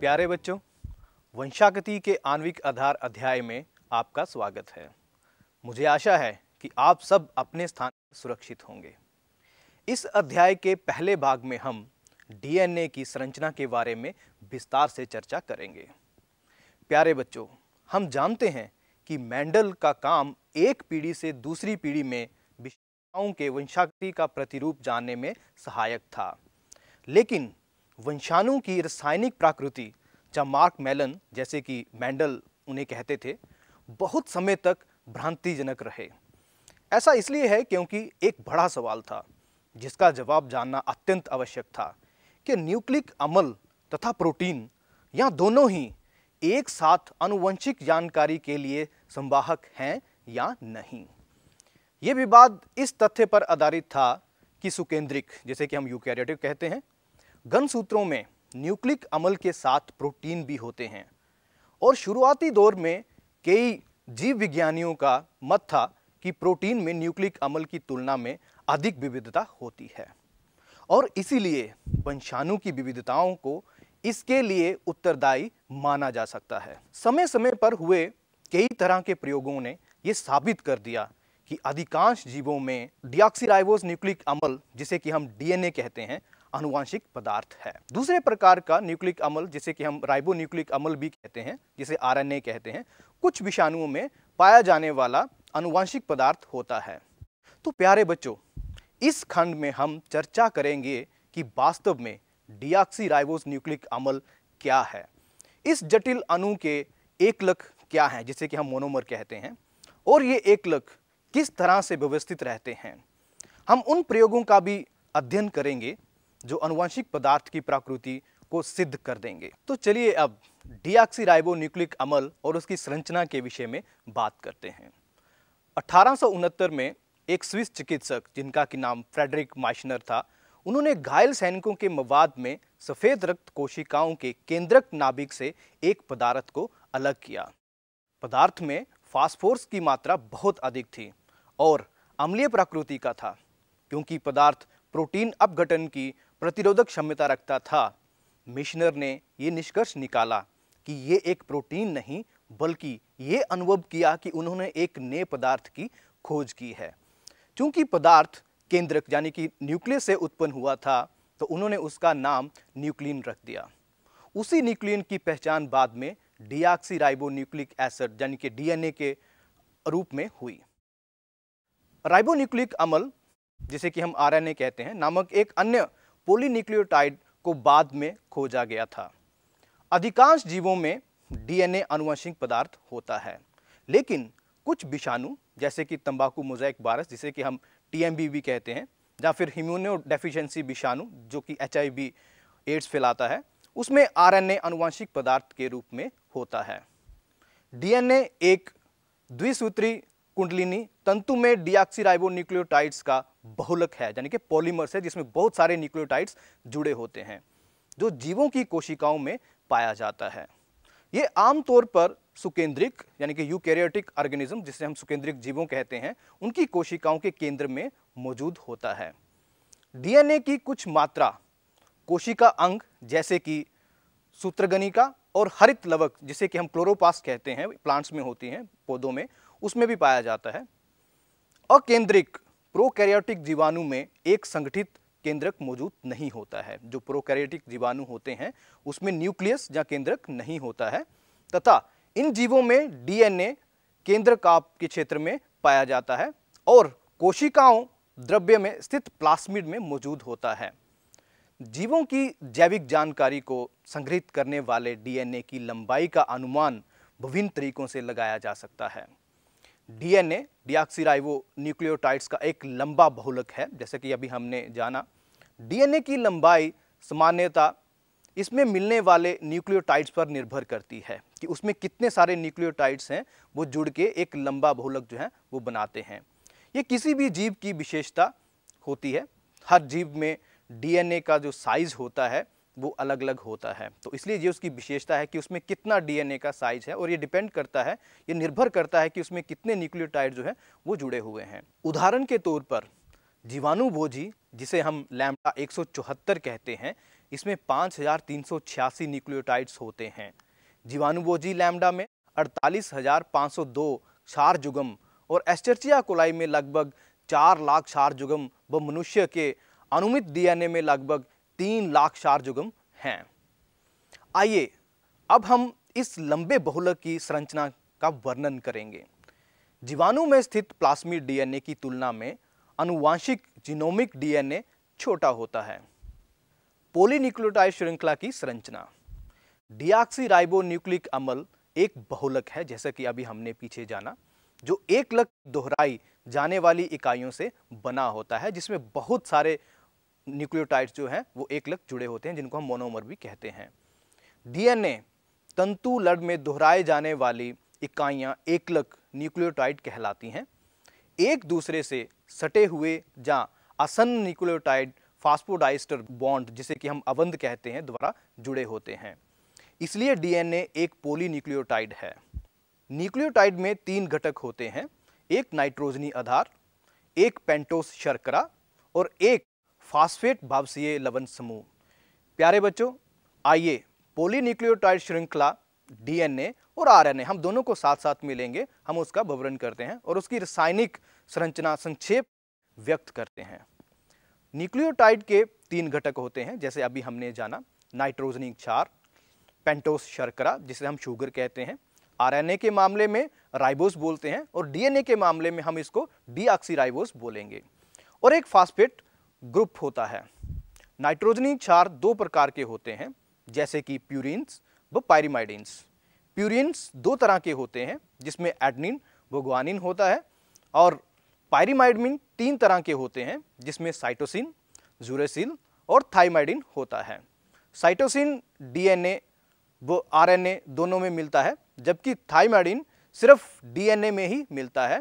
प्यारे बच्चों वंशागति के आणविक आधार अध्याय में आपका स्वागत है मुझे आशा है कि आप सब अपने स्थान सुरक्षित होंगे इस अध्याय के पहले भाग में हम डीएनए की संरचना के बारे में विस्तार से चर्चा करेंगे प्यारे बच्चों हम जानते हैं कि मेंडल का काम एक पीढ़ी से दूसरी पीढ़ी में विशेषताओं के वंशागति का प्रतिरूप जानने में सहायक था लेकिन वंशाणु की रासायनिक प्राकृति या मार्क मेलन जैसे कि मैंडल उन्हें कहते थे बहुत समय तक भ्रांतिजनक रहे ऐसा इसलिए है क्योंकि एक बड़ा सवाल था जिसका जवाब जानना अत्यंत आवश्यक था कि न्यूक्लिक अमल तथा प्रोटीन या दोनों ही एक साथ अनुवंशिक जानकारी के लिए संवाहक हैं या नहीं ये विवाद इस तथ्य पर आधारित था कि सुकेंद्रिक जैसे कि हम यूकैरियोटिक कहते हैं घन सूत्रों में न्यूक्लिक अमल के साथ प्रोटीन भी होते हैं और शुरुआती दौर में कई जीव विज्ञानियों का मत था कि प्रोटीन में न्यूक्लिक अमल की तुलना में अधिक विविधता होती है और इसीलिए वंशाणु की विविधताओं को इसके लिए उत्तरदायी माना जा सकता है समय समय पर हुए कई तरह के प्रयोगों ने यह साबित कर दिया कि अधिकांश जीवों में डियाक्सीराइवोज न्यूक्लिक अमल जिसे कि हम डीएनए कहते हैं अनुवांशिक पदार्थ है दूसरे प्रकार का न्यूक्लिक अमल जिसे कि हम राइबो न्यूक्लिक अमल भी कहते हैं जिसे आर कहते हैं कुछ विषाणुओं में पाया जाने वाला अनुवांशिक पदार्थ होता है तो प्यारे बच्चों इस खंड में हम चर्चा करेंगे कि वास्तव में डियाक्सी राइबोस न्यूक्लिक अमल क्या है इस जटिल अणु के एक क्या हैं जिसे कि हम मोनोमर कहते हैं और ये एक किस तरह से व्यवस्थित रहते हैं हम उन प्रयोगों का भी अध्ययन करेंगे जो अनुवंशिक पदार्थ की प्रकृति को सिद्ध कर देंगे तो चलिए अब डीआक्सी न्यूक्लिक अमल और उसकी संरचना के विषय में बात करते हैं अठारह में एक स्विस चिकित्सक जिनका कि नाम फ्रेडरिक माइशनर था उन्होंने घायल सैनिकों के मवाद में सफ़ेद रक्त कोशिकाओं के केंद्रक नाभिक से एक पदार्थ को अलग किया पदार्थ में फास्फोर्स की मात्रा बहुत अधिक थी और अम्लीय प्रकृति का था क्योंकि पदार्थ प्रोटीन अपघटन की प्रतिरोधक क्षमता रखता था मिशनर ने ये निष्कर्ष निकाला कि ये एक प्रोटीन नहीं बल्कि ये अनुभव किया कि उन्होंने एक नए पदार्थ की खोज की है क्योंकि पदार्थ केंद्रक यानी कि न्यूक्लियस से उत्पन्न हुआ था तो उन्होंने उसका नाम न्यूक्लिन रख दिया उसी न्यूक्लिन की पहचान बाद में राइबो न्यूक्लिक एसिड यानी कि डीएनए के रूप में हुई राइबोन्यूक्लिक अमल जिसे कि हम आर कहते हैं नामक एक अन्य पोलिन्यूक्लियोटाइड को बाद में खोजा गया था अधिकांश जीवों में डीएनए अनुवंशिक पदार्थ होता है लेकिन कुछ विषाणु जैसे कि तंबाकू मोजैक वायरस जिसे कि हम टीएमबी भी कहते हैं या फिर हिम्यूनो डेफिशिएंसी विषाणु जो कि एच एड्स फैलाता है उसमें आरएनए अनुवांशिक पदार्थ के रूप में होता है डीएनए एक द्विसूत्री कुंडलिनी तंतु में डिऑक्सीराइबो न्यूक्लियोटाइड्स का बहुलक है यानी कि पॉलीमर्स है जिसमें बहुत सारे न्यूक्लियोटाइड्स जुड़े होते हैं जो जीवों की कोशिकाओं में पाया जाता है ये आमतौर पर सुकेंद्रिक यानी कि यूकैरियोटिक ऑर्गेनिज्म जिसे हम सुकेंद्रिक जीवों कहते हैं उनकी कोशिकाओं के केंद्र में मौजूद होता है डीएनए की कुछ मात्रा कोशिका अंग जैसे कि सूत्रगणिका और हरित लवक जिसे कि हम क्लोरोपास्ट कहते हैं प्लांट्स में होती हैं पौधों में उसमें भी पाया जाता है अकेंद्रिक प्रोकैरियोटिक जीवाणु में एक संगठित केंद्रक मौजूद नहीं होता है जो प्रोकैरियोटिक जीवाणु होते हैं उसमें न्यूक्लियस या केंद्रक नहीं होता है तथा इन जीवों में डीएनए काप के क्षेत्र में पाया जाता है और कोशिकाओं द्रव्य में स्थित प्लास्मिड में मौजूद होता है जीवों की जैविक जानकारी को संग्रहित करने वाले डीएनए की लंबाई का अनुमान विभिन्न तरीकों से लगाया जा सकता है डीएनए डियाक्सीराइवो न्यूक्लियोटाइड्स का एक लंबा बहुलक है जैसे कि अभी हमने जाना डीएनए की लंबाई सामान्यता इसमें मिलने वाले न्यूक्लियोटाइड्स पर निर्भर करती है कि उसमें कितने सारे न्यूक्लियोटाइड्स हैं वो जुड़ के एक लंबा बहुलक जो है वो बनाते हैं ये किसी भी जीव की विशेषता होती है हर जीव में डीएनए का जो साइज होता है वो अलग अलग होता है तो इसलिए ये उसकी विशेषता है कि उसमें कितना डीएनए का साइज है और ये डिपेंड करता है ये निर्भर करता है कि उसमें कितने न्यूक्लियोटाइड जो है वो जुड़े हुए हैं उदाहरण के तौर पर जीवाणु भोजी जिसे हम लैम्डा एक कहते हैं इसमें पाँच हज़ार तीन सौ छियासी न्यूक्लियोटाइड्स होते हैं जीवाणु भोजी लैमडा में अड़तालीस हज़ार पाँच सौ दो क्षार जुगम और एस्टर्चिया कोलाई में लगभग चार लाख क्षार जुगम व मनुष्य के अनुमित डीएनए में लगभग तीन लाख चार जुगम हैं आइए अब हम इस लंबे बहुलक की संरचना का वर्णन करेंगे जीवाणु में स्थित प्लास्मिड डीएनए की तुलना में अनुवांशिक जीनोमिक डीएनए छोटा होता है पोलीन्यूक्लियोटाइड श्रृंखला की संरचना डिऑक्सी न्यूक्लिक अमल एक बहुलक है जैसा कि अभी हमने पीछे जाना जो एक लक दोहराई जाने वाली इकाइयों से बना होता है जिसमें बहुत सारे न्यूक्लियोटाइड्स जो हैं वो एक लग जुड़े होते हैं जिनको हम मोनोमर भी कहते हैं डीएनए तंतु लड़ में दोहराए जाने वाली इकाइयाँ एकलक न्यूक्लियोटाइड कहलाती हैं एक दूसरे से सटे हुए जहाँ असन न्यूक्लियोटाइड फास्फोडाइस्टर बॉन्ड जिसे कि हम अवंध कहते हैं द्वारा जुड़े होते हैं इसलिए डीएनए एक पोली न्यूक्लियोटाइड है न्यूक्लियोटाइड में तीन घटक होते हैं एक नाइट्रोजनी आधार एक पेंटोस शर्करा और एक फास्फेट भावसीय लवण समूह प्यारे बच्चों आइए पोलीन्यूक्लियोटाइड श्रृंखला डीएनए और आरएनए हम दोनों को साथ साथ मिलेंगे हम उसका विवरण करते हैं और उसकी रासायनिक संरचना संक्षेप व्यक्त करते हैं न्यूक्लियोटाइड के तीन घटक होते हैं जैसे अभी हमने जाना नाइट्रोजनिक क्षार पेंटोस शर्करा जिसे हम शुगर कहते हैं आरएनए के मामले में राइबोस बोलते हैं और डीएनए के मामले में हम इसको डी बोलेंगे और एक फास्फेट ग्रुप होता है नाइट्रोजनी क्षार दो प्रकार के होते हैं जैसे कि प्यूरिन्स व पायरिमाइडिन्स प्यूरिन्स दो तरह के होते हैं जिसमें एडनिन व गुआनिन होता है और पायरिमाइडमिन तीन तरह के होते हैं जिसमें साइटोसिन जूरेसिन और थाइमाइडिन होता है साइटोसिन डीएनए वो आरएनए दोनों में मिलता है जबकि थाइमाइडिन सिर्फ डीएनए में ही मिलता है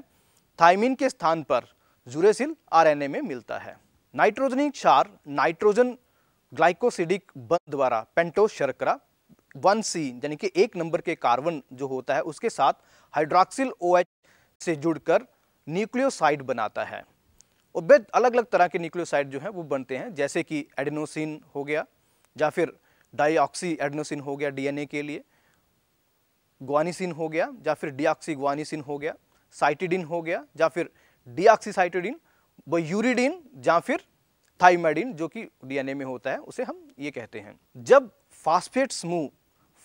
थाइमिन के स्थान पर जूरेसिल आरएनए में मिलता है नाइट्रोजनी क्षार नाइट्रोजन ग्लाइकोसिडिक बंद द्वारा पेंटोस शर्करा वन सी यानी कि एक नंबर के कार्बन जो होता है उसके साथ हाइड्रोक्सिल ओ OH से जुड़कर न्यूक्लियोसाइड बनाता है और बेद अलग अलग तरह के न्यूक्लियोसाइड जो हैं वो बनते हैं जैसे कि एडिनोसिन हो गया या फिर डाईऑक्सी एडिनोसिन हो गया डीएनए के लिए ग्वानिसिन हो गया या फिर डीऑक्सी ग्वानिसिन हो गया साइटिडिन हो गया या फिर डी वो यूरिडीन या फिर थाइमेडिन जो कि डीएनए में होता है उसे हम ये कहते हैं जब फास्फेट समूह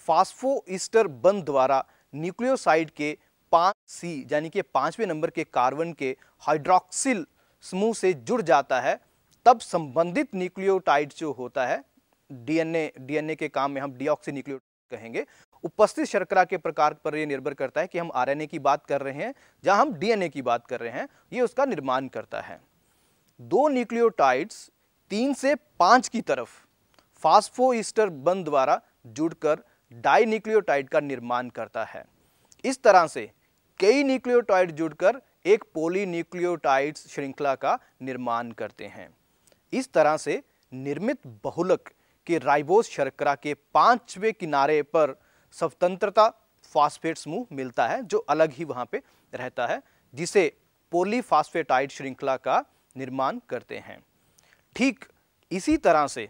फास्फोइस्टर बंद द्वारा न्यूक्लियोसाइड के पाँच सी यानी कि पाँचवें नंबर के कार्बन के हाइड्रोक्सिल समूह से जुड़ जाता है तब संबंधित न्यूक्लियोटाइड जो होता है डीएनए डीएनए के काम में हम डीऑक्सी न्यूक्लियोटाइड कहेंगे उपस्थित शर्करा के प्रकार पर यह निर्भर करता है कि हम आरएनए की बात कर रहे हैं जहां हम डीएनए की बात कर रहे हैं ये उसका निर्माण करता है दो न्यूक्लियोटाइड्स तीन से पांच की तरफ फास्फोईस्टर बंद द्वारा जुड़कर डाई न्यूक्लियोटाइड का निर्माण करता है इस तरह से कई न्यूक्लियोटाइड जुड़कर एक पोली न्यूक्लियोटाइड श्रृंखला का निर्माण करते हैं इस तरह से निर्मित बहुलक के राइबोस शर्करा के पांचवें किनारे पर स्वतंत्रता फास्फेट समूह मिलता है जो अलग ही वहाँ पे रहता है जिसे पोलीफास्फेटाइड श्रृंखला का निर्माण करते हैं ठीक इसी तरह से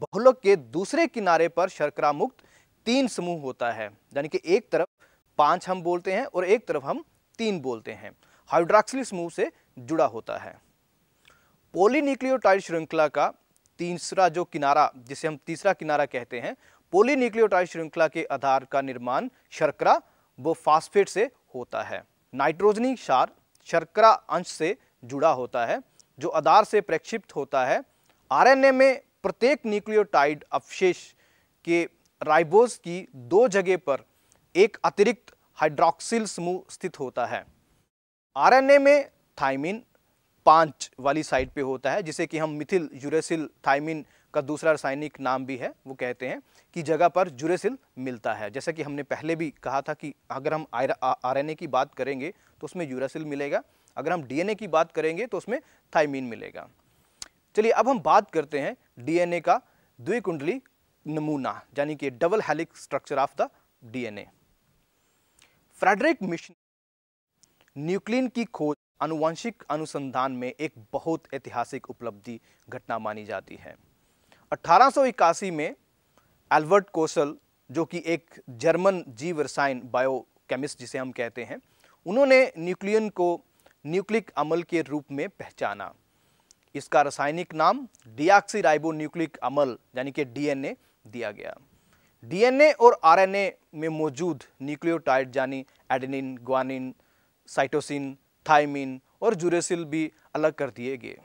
बहुलक के दूसरे किनारे पर शर्करा मुक्त तीन समूह होता है यानी कि एक तरफ पांच हम बोलते हैं और एक तरफ हम तीन बोलते हैं हाइड्रॉक्सिली समूह से जुड़ा होता है पोलीन्यूक्लियोटाइड श्रृंखला का तीसरा जो किनारा जिसे हम तीसरा किनारा कहते हैं पोलीन्यूक्लियोटाइड श्रृंखला के आधार का निर्माण शर्करा वो फास्फेट से होता है नाइट्रोजनी क्षार शर्करा अंश से जुड़ा होता है जो आधार से प्रक्षिप्त होता है आरएनए में प्रत्येक न्यूक्लियोटाइड अवशेष के राइबोज की दो जगह पर एक अतिरिक्त हाइड्रोक्सिल समूह स्थित होता है आरएनए में थाइमिन पाँच वाली साइड पे होता है जिसे कि हम मिथिल यूरेसिल थाइमिन का दूसरा रासायनिक नाम भी है वो कहते हैं कि जगह पर जुरेसिल मिलता है जैसा कि हमने पहले भी कहा था कि अगर हम आर की बात करेंगे तो उसमें यूरासिल मिलेगा अगर हम डीएनए की बात करेंगे तो उसमें थाइमीन मिलेगा चलिए अब हम बात करते हैं डीएनए का द्विकुंडली नमूना यानी कि double helix structure of the DNA Friedrich Miescher nuclein की खोज आनुवंशिक अनुसंधान में एक बहुत ऐतिहासिक उपलब्धि घटना मानी जाती है अट्ठारह में एल्बर्ट कोसल जो कि एक जर्मन जीव रसायन बायोकेमिस्ट जिसे हम कहते हैं उन्होंने न्यूक्लियन को न्यूक्लिक अमल के रूप में पहचाना इसका रासायनिक नाम राइबो न्यूक्लिक अमल यानी कि डीएनए दिया गया डीएनए और आरएनए में मौजूद न्यूक्लियोटाइड यानी एडेनिन ग्वानिन साइटोसिन थाइमिन और जुरेसिल भी अलग कर दिए गए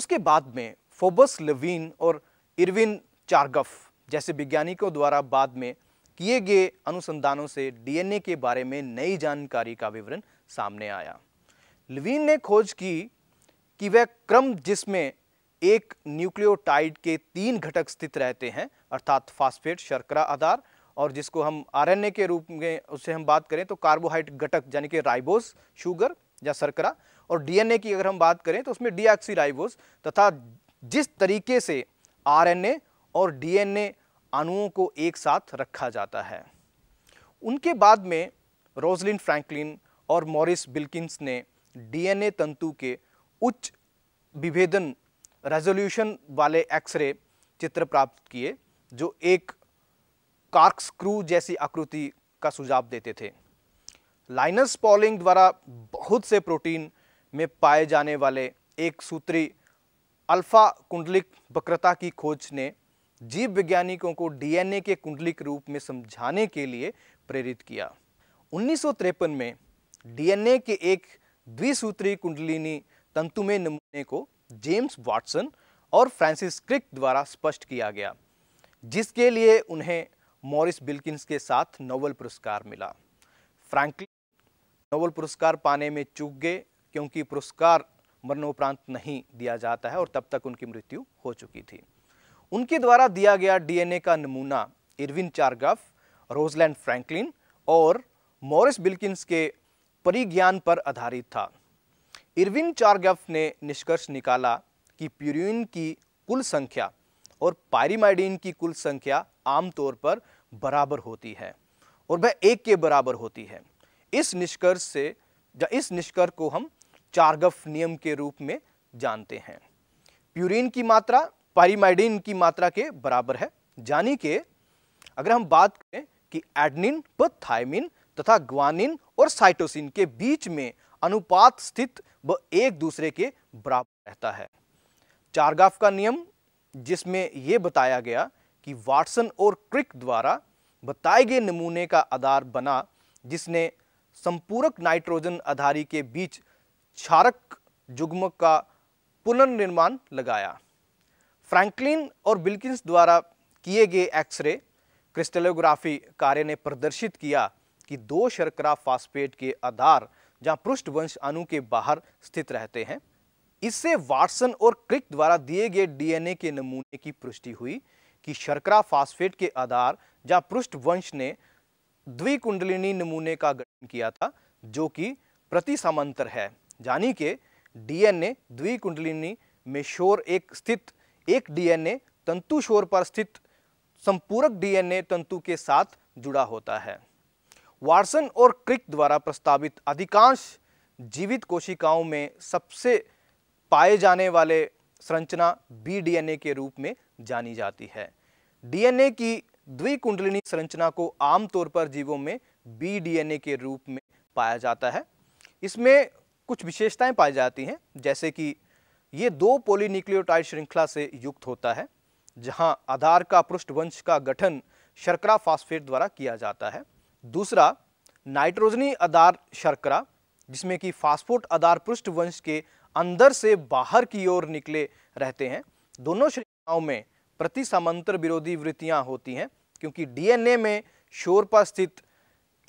उसके बाद में फोबस लेविन और इरविन चार्गफ जैसे वैज्ञानिकों द्वारा बाद में किए गए अनुसंधानों से डीएनए के बारे में नई जानकारी का विवरण सामने आया लिवीन ने खोज की कि वह क्रम जिसमें एक न्यूक्लियोटाइड के तीन घटक स्थित रहते हैं अर्थात फास्फेट शर्करा आधार और जिसको हम आरएनए के रूप में उससे हम बात करें तो कार्बोहाइड्रेट घटक यानी कि राइबोस शुगर या शर्करा और डीएनए की अगर हम बात करें तो उसमें डीआक्सी राइबोस तथा जिस तरीके से आरएनए और डीएनए अणुओं को एक साथ रखा जाता है उनके बाद में रोजलिन फ्रैंकलिन और मॉरिस बिल्किंस ने डीएनए तंतु के उच्च विभेदन रेजोल्यूशन वाले एक्सरे चित्र प्राप्त किए जो एक कार्क्सक्रू जैसी आकृति का सुझाव देते थे लाइनस पॉलिंग द्वारा बहुत से प्रोटीन में पाए जाने वाले एक सूत्री अल्फा कुंडलिक वक्रता की खोज ने जीव वैज्ञानिकों को डीएनए के कुंडलिक रूप में समझाने के लिए प्रेरित किया उन्नीस में डीएनए के एक द्विसूत्री कुंडलिनी तंतु में नमूने को जेम्स वाटसन और फ्रांसिस क्रिक द्वारा स्पष्ट किया गया जिसके लिए उन्हें मॉरिस बिल्किंस के साथ नोबल पुरस्कार मिला फ्रैंकलिन नोबल पुरस्कार पाने में चूक गए क्योंकि पुरस्कार मरणोपरांत नहीं दिया जाता है और तब तक उनकी मृत्यु हो चुकी थी उनके द्वारा दिया गया डीएनए का नमूना इरविन चारगफ रोजलैंड फ्रैंकलिन और मॉरिस बिल्किंस के परिज्ञान पर आधारित था इरविन चारगफ ने निष्कर्ष निकाला कि प्यूरिन की कुल संख्या और पायरीमाइडिन की कुल संख्या आमतौर पर बराबर होती है और वह एक के बराबर होती है इस निष्कर्ष से इस निष्कर्ष को हम चारगफ नियम के रूप में जानते हैं प्यूरिन की मात्रा पारीमाइडिन की मात्रा के बराबर है यानी के अगर हम बात करें कि एडनिन व थायमिन तथा ग्वानिन और साइटोसिन के बीच में अनुपात स्थित व एक दूसरे के बराबर रहता है चारगाफ का नियम जिसमें यह बताया गया कि वाटसन और क्रिक द्वारा बताए गए नमूने का आधार बना जिसने संपूरक नाइट्रोजन आधारी के बीच क्षारक जुग्म का पुनर्निर्माण लगाया फ्रैंकलिन और बिल्किंस द्वारा किए गए एक्सरे क्रिस्टलोग्राफी कार्य ने प्रदर्शित किया कि दो शर्करा फास्फेट के आधार जहां पृष्ठवंश अणु के बाहर स्थित रहते हैं इससे वाटसन और क्रिक द्वारा दिए गए डीएनए के नमूने की पुष्टि हुई कि शर्करा फास्फेट के आधार जहां पृष्ठवंश ने द्विकुंडलिनी नमूने का गठन किया था जो कि प्रतिसमांतर है यानी कि डीएनए द्विकुंडलिनी में शोर एक स्थित एक डीएनए तंतु शोर पर स्थित संपूरक डीएनए तंतु के साथ जुड़ा होता है वार्सन और क्रिक द्वारा प्रस्तावित अधिकांश जीवित कोशिकाओं में सबसे पाए जाने वाले संरचना बीडीएनए के रूप में जानी जाती है डीएनए की द्विकुंडलिनी संरचना को आमतौर पर जीवों में बीडीएनए के रूप में पाया जाता है इसमें कुछ विशेषताएं पाई जाती हैं जैसे कि ये दो पोलिन्यूक्लियोटाइड श्रृंखला से युक्त होता है जहां आधार का पृष्ठवंश का गठन शर्करा फास्फेट द्वारा किया जाता है दूसरा नाइट्रोजनी आधार शर्करा जिसमें कि फास्फोट आधार पृष्ठवंश के अंदर से बाहर की ओर निकले रहते हैं दोनों श्रृंखलाओं में प्रति समांतर विरोधी वृत्तियां होती हैं क्योंकि डीएनए में शोर पर स्थित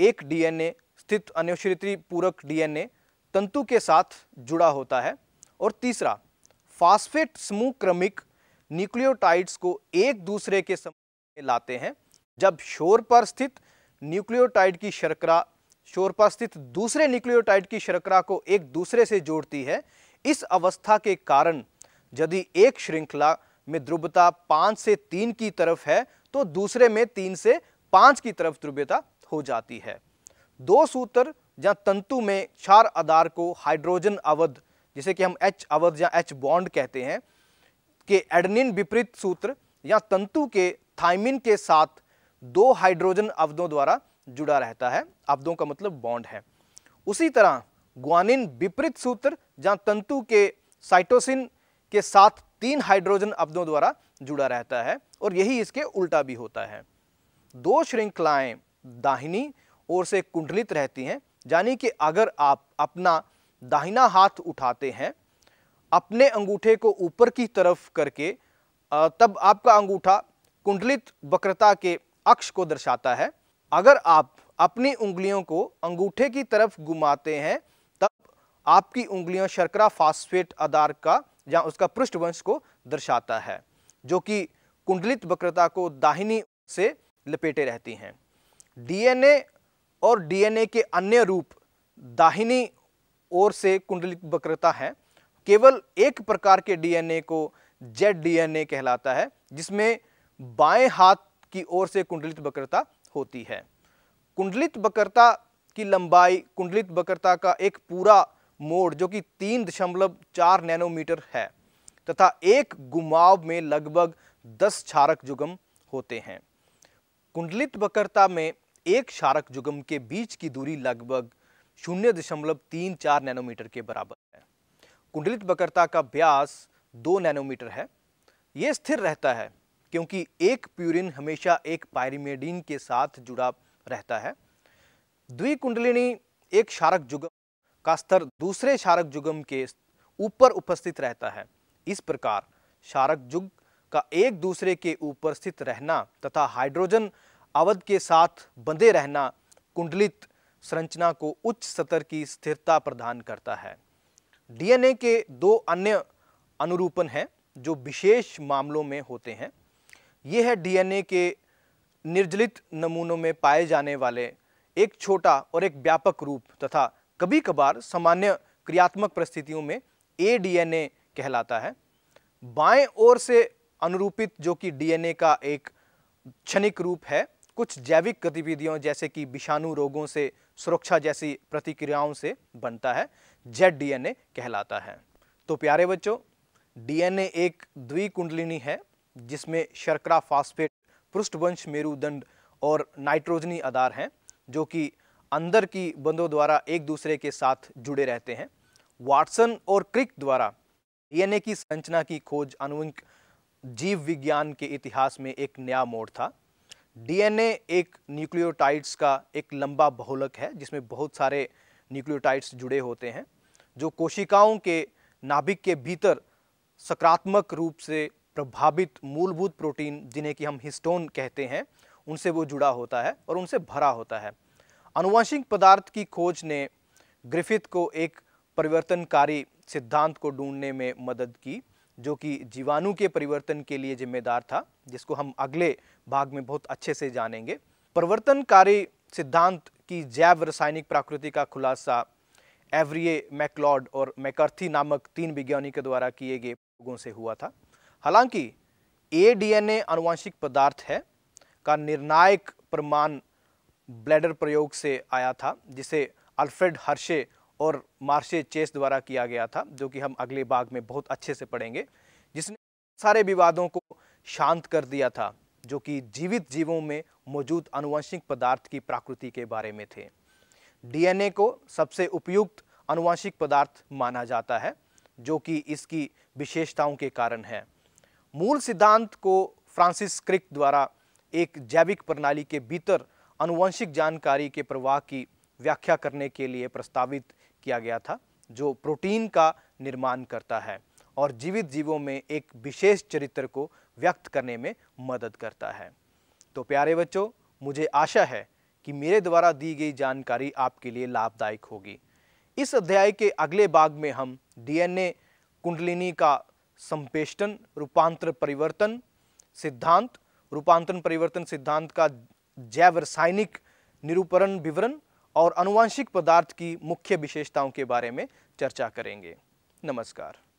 एक डीएनए स्थित अनुश्रिति पूरक डीएनए तंतु के साथ जुड़ा होता है और तीसरा फास्फेट समूह क्रमिक न्यूक्लियोटाइड्स को एक दूसरे के समूह में लाते हैं जब शोर पर स्थित न्यूक्लियोटाइड की शर्करा शोर पर स्थित दूसरे न्यूक्लियोटाइड की शर्करा को एक दूसरे से जोड़ती है इस अवस्था के कारण यदि एक श्रृंखला में ध्रुवता पाँच से तीन की तरफ है तो दूसरे में तीन से पाँच की तरफ ध्रुवता हो जाती है दो सूत्र या तंतु में क्षार आधार को हाइड्रोजन अवध जिसे कि हम एच अवध या एच बॉन्ड कहते हैं के एडनिन विपरीत सूत्र या तंतु के थाइमिन के साथ दो हाइड्रोजन अवधों द्वारा जुड़ा रहता है अवधों का मतलब बॉन्ड है उसी तरह ग्वानिन विपरीत सूत्र जहाँ तंतु के साइटोसिन के साथ तीन हाइड्रोजन अवधों द्वारा जुड़ा रहता है और यही इसके उल्टा भी होता है दो श्रृंखलाएं दाहिनी ओर से कुंडलित रहती हैं यानी कि अगर आप अपना दाहिना हाथ उठाते हैं अपने अंगूठे को ऊपर की तरफ करके तब आपका अंगूठा कुंडलित वक्रता के अक्ष को दर्शाता है अगर आप अपनी उंगलियों को अंगूठे की तरफ घुमाते हैं तब आपकी उंगलियों शर्करा फास्फेट आधार का या उसका पृष्ठवंश को दर्शाता है जो कि कुंडलित वक्रता को दाहिनी से लपेटे रहती हैं डीएनए और डीएनए के अन्य रूप दाहिनी ओर से कुंडलित वक्रता है केवल एक प्रकार के डीएनए को जेड डीएनए कहलाता है जिसमें बाएं हाथ की ओर से कुंडलित वक्रता होती है कुंडलित वक्रता की लंबाई कुंडलित वक्रता का एक पूरा मोड़ जो कि तीन दशमलव चार नैनोमीटर है तथा एक घुमाव में लगभग दस क्षारक जुगम होते हैं कुंडलित वक्रता में एक शारक जुगम के बीच की दूरी लगभग शून्य दशमलव तीन चार नैनोमीटर के बराबर है कुंडलित बकरता का व्यास दो नैनोमीटर है ये स्थिर रहता है क्योंकि एक प्यूरिन हमेशा एक पायरिमेडिन के साथ जुड़ा रहता है द्विकुंडलिनी एक शारक जुगम का स्तर दूसरे शारक जुगम के ऊपर उपस्थित रहता है इस प्रकार शारक जुग का एक दूसरे के ऊपर स्थित रहना तथा हाइड्रोजन अवध के साथ बंधे रहना कुंडलित संरचना को उच्च स्तर की स्थिरता प्रदान करता है डीएनए के दो अन्य अनुरूपण हैं जो विशेष मामलों में होते हैं ये है डीएनए के निर्जलित नमूनों में पाए जाने वाले एक छोटा और एक व्यापक रूप तथा कभी कभार सामान्य क्रियात्मक परिस्थितियों में ए डीएनए कहलाता है बाएं ओर से अनुरूपित जो कि डीएनए का एक क्षणिक रूप है कुछ जैविक गतिविधियों जैसे कि विषाणु रोगों से सुरक्षा जैसी प्रतिक्रियाओं से बनता है जेड डीएनए कहलाता है तो प्यारे बच्चों डीएनए एक द्विकुंडलिनी है जिसमें शर्करा फास्फेट पृष्ठवंश मेरुदंड और नाइट्रोजनी आधार हैं जो कि अंदर की बंदों द्वारा एक दूसरे के साथ जुड़े रहते हैं वाटसन और क्रिक द्वारा डीएनए की संरचना की खोज आनुवंशिक जीव विज्ञान के इतिहास में एक नया मोड़ था डीएनए एक न्यूक्लियोटाइड्स का एक लंबा बहुलक है जिसमें बहुत सारे न्यूक्लियोटाइड्स जुड़े होते हैं जो कोशिकाओं के नाभिक के भीतर सकारात्मक रूप से प्रभावित मूलभूत प्रोटीन जिन्हें कि हम हिस्टोन कहते हैं उनसे वो जुड़ा होता है और उनसे भरा होता है अनुवंशिक पदार्थ की खोज ने ग्रिफिथ को एक परिवर्तनकारी सिद्धांत को ढूंढने में मदद की जो कि जीवाणु के परिवर्तन के लिए जिम्मेदार था जिसको हम अगले भाग में बहुत अच्छे से जानेंगे परिवर्तनकारी सिद्धांत की जैव रासायनिक प्रकृति का खुलासा एवरिए मैकलॉड और मैकर्थी नामक तीन विज्ञानी के द्वारा किए गए प्रयोगों से हुआ था हालांकि ए डीएनए अनुवांशिक पदार्थ है का निर्णायक प्रमाण ब्लैडर प्रयोग से आया था जिसे अल्फ्रेड हर्शे और मार्शे चेस द्वारा किया गया था जो कि हम अगले भाग में बहुत अच्छे से पढ़ेंगे जिसने सारे विवादों को शांत कर दिया था जो कि जीवित जीवों में मौजूद अनुवंशिक पदार्थ की प्रकृति के बारे में थे डीएनए को सबसे उपयुक्त अनुवंशिक पदार्थ माना जाता है जो कि इसकी विशेषताओं के कारण है मूल सिद्धांत को फ्रांसिस क्रिक द्वारा एक जैविक प्रणाली के भीतर अनुवंशिक जानकारी के प्रवाह की व्याख्या करने के लिए प्रस्तावित किया गया था जो प्रोटीन का निर्माण करता है और जीवित जीवों में एक विशेष चरित्र को व्यक्त करने में मदद करता है तो प्यारे बच्चों मुझे आशा है कि मेरे द्वारा दी गई जानकारी आपके लिए लाभदायक होगी इस अध्याय के अगले भाग में हम डीएनए कुंडलिनी का संपेष्टन रूपांतर परिवर्तन सिद्धांत रूपांतरण परिवर्तन सिद्धांत का जैव रासायनिक निरूपण विवरण और अनुवांशिक पदार्थ की मुख्य विशेषताओं के बारे में चर्चा करेंगे नमस्कार